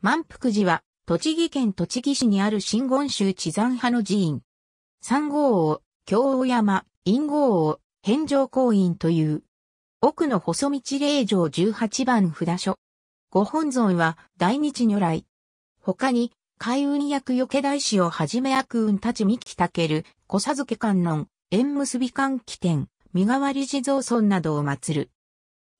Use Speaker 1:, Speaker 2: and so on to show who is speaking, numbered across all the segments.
Speaker 1: 満福寺は、栃木県栃木市にある真言宗地山派の寺院。三号王、京王山、陰号王、返上公院という。奥の細道霊場18番札所。ご本尊は大日如来。他に、海運役よけ大師をはじめ悪運たち三木たける、小佐け観音、縁結び観起天、身代わり地蔵尊などを祀る。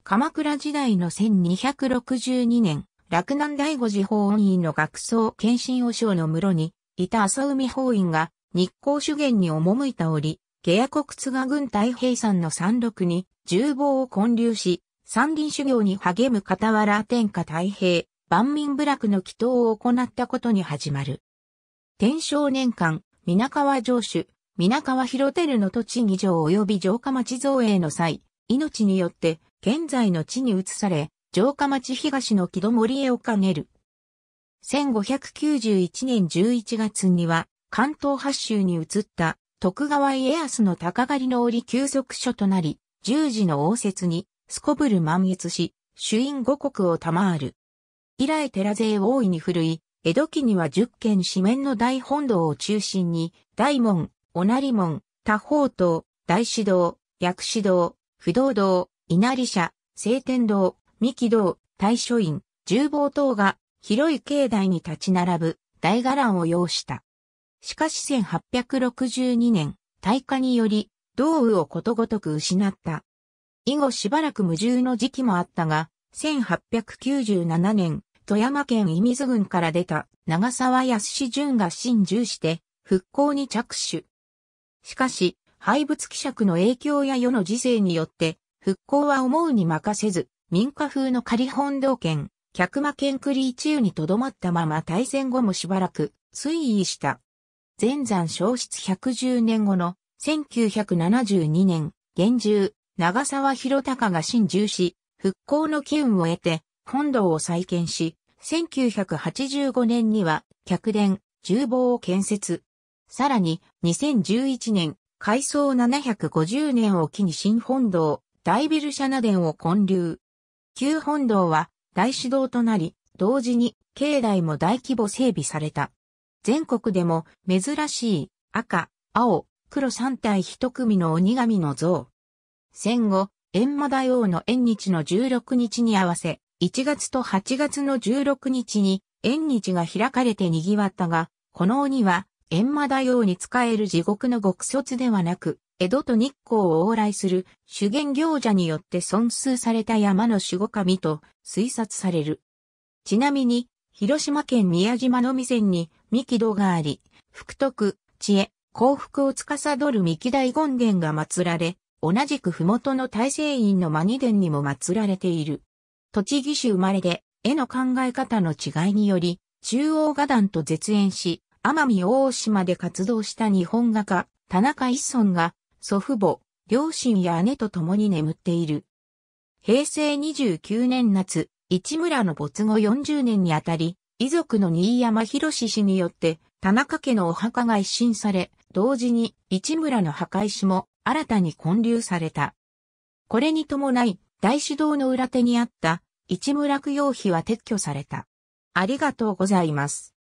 Speaker 1: 鎌倉時代の1262年、洛南第五次法院の学僧検診和尚の室に、いた浅海法院が、日光主元に赴いた折、下野国津賀軍太平山の山麓に、重防を建立し、山林修行に励む傍ら天下太平、万民部落の祈祷を行ったことに始まる。天正年間、皆川城主、皆川広照の土地議場及び城下町造営の際、命によって、現在の地に移され、城下町東の木戸森へをかねる。1591年11月には、関東八州に移った徳川家康の鷹狩りの折休息所となり、十字の応接に、すこぶる満月し、主因五国を賜る。以来寺勢を大いに振るい、江戸期には十県四面の大本堂を中心に、大門、おなり門、多宝塔、大師堂、薬師堂、不動堂、稲荷社、聖天堂、三木道、大書院、重房等が広い境内に立ち並ぶ大伽藍を要した。しかし1862年、大火により、道雨をことごとく失った。以後しばらく無重の時期もあったが、1897年、富山県伊水郡から出た長沢康淳が新重して、復興に着手。しかし、廃仏希釈の影響や世の時勢によって、復興は思うに任せず、民家風の仮本堂県、客間県栗一湯に留まったまま大戦後もしばらく推移した。前山消失110年後の1972年、現住、長沢広隆が新住し、復興の機運を得て、本堂を再建し、1985年には、客殿、重房を建設。さらに、2011年、改装750年を機に新本堂、大ビルシャナ殿を建立。旧本堂は大指導となり、同時に境内も大規模整備された。全国でも珍しい赤、青、黒三体一組の鬼神の像。戦後、閻魔大王の縁日の16日に合わせ、1月と8月の16日に縁日が開かれて賑わったが、この鬼は閻魔大王に仕える地獄の極卒ではなく、江戸と日光を往来する修験行者によって尊数された山の守護神と推察される。ちなみに、広島県宮島の未線に三木戸があり、福徳、知恵、幸福を司る三木大権現が祀られ、同じく麓の大聖院の真二殿にも祀られている。栃木市生まれで、絵の考え方の違いにより、中央画壇と絶縁し、奄美大島で活動した日本画家、田中一村が、祖父母、両親や姉と共に眠っている。平成29年夏、市村の没後40年にあたり、遺族の新山博氏によって、田中家のお墓が一新され、同時に市村の墓石も新たに建立された。これに伴い、大主堂の裏手にあった市村供養碑は撤去された。ありがとうございます。